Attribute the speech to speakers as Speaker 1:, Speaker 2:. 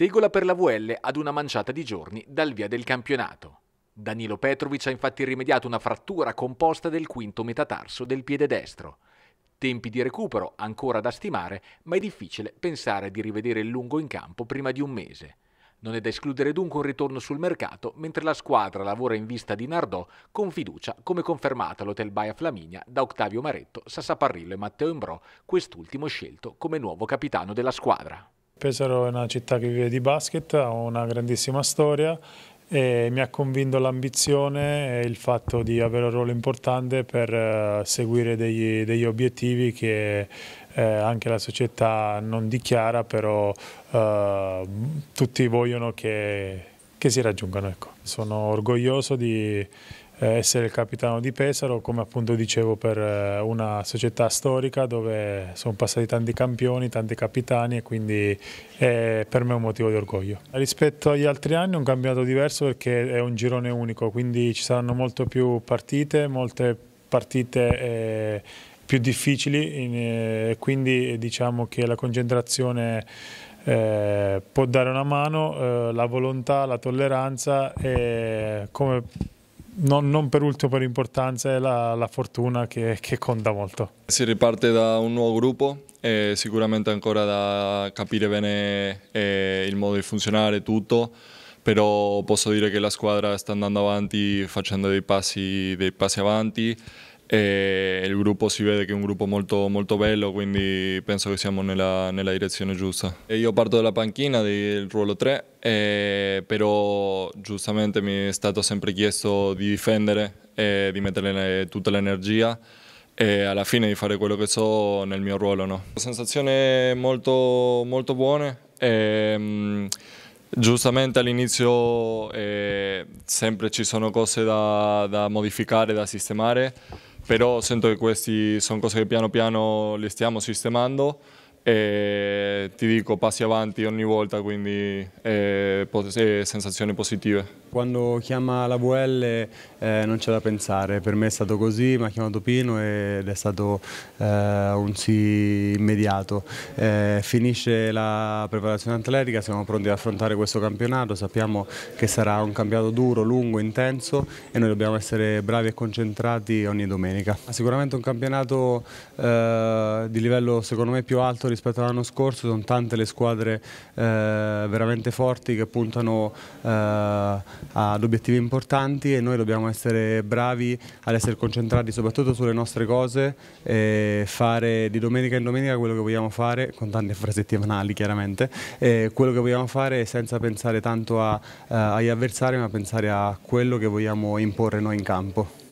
Speaker 1: Tegola per la VL ad una manciata di giorni dal via del campionato. Danilo Petrovic ha infatti rimediato una frattura composta del quinto metatarso del piede destro. Tempi di recupero ancora da stimare, ma è difficile pensare di rivedere il lungo in campo prima di un mese. Non è da escludere dunque un ritorno sul mercato, mentre la squadra lavora in vista di Nardò con fiducia, come confermato all'Hotel Baia Flaminia da Octavio Maretto, Sassaparrillo e Matteo Imbrò, quest'ultimo scelto come nuovo capitano della squadra.
Speaker 2: Pesaro è una città che vive di basket, ha una grandissima storia e mi ha convinto l'ambizione e il fatto di avere un ruolo importante per eh, seguire degli, degli obiettivi che eh, anche la società non dichiara, però eh, tutti vogliono che, che si raggiungano. Ecco. Sono orgoglioso di eh, essere il capitano di Pesaro, come appunto dicevo per eh, una società storica dove sono passati tanti campioni, tanti capitani e quindi è eh, per me un motivo di orgoglio. Rispetto agli altri anni è un campionato diverso perché è un girone unico, quindi ci saranno molto più partite, molte partite più difficili, in, quindi diciamo che la concentrazione eh, può dare una mano, la volontà, la tolleranza e come non, non, per ultimo per importanza è la, la fortuna che, che, conta molto.
Speaker 3: Si riparte da un nuovo gruppo, eh, sicuramente ancora da capire bene eh, il modo di funzionare tutto, però posso dire che la squadra sta andando avanti facendo dei passi, dei passi avanti. E il gruppo si vede che è un gruppo molto, molto bello, quindi penso che siamo nella, nella direzione giusta. E io parto dalla panchina del ruolo 3, eh, però giustamente mi è stato sempre chiesto di difendere e di mettere tutta l'energia e alla fine di fare quello che so nel mio ruolo. No? Sensazioni molto, molto buone. Ehm, mm, giustamente all'inizio eh, sempre ci sono cose da, da modificare, da sistemare però sento che queste sono cose che piano piano le stiamo sistemando e ti dico passi avanti ogni volta, quindi eh, eh sensazioni positive.
Speaker 4: Quando chiama la VL eh, non c'è da pensare, per me è stato così, mi ha chiamato Pino ed è stato eh, un sì immediato. Eh, finisce la preparazione atletica, siamo pronti ad affrontare questo campionato, sappiamo che sarà un campionato duro, lungo, intenso e noi dobbiamo essere bravi e concentrati ogni domenica. Sicuramente un campionato eh, di livello secondo me più alto rispetto rispetto all'anno scorso, sono tante le squadre eh, veramente forti che puntano eh, ad obiettivi importanti e noi dobbiamo essere bravi ad essere concentrati soprattutto sulle nostre cose e fare di domenica in domenica quello che vogliamo fare, con tante frasi settimanali chiaramente, e quello che vogliamo fare senza pensare tanto a, a, eh, agli avversari ma pensare a quello che vogliamo imporre noi in campo.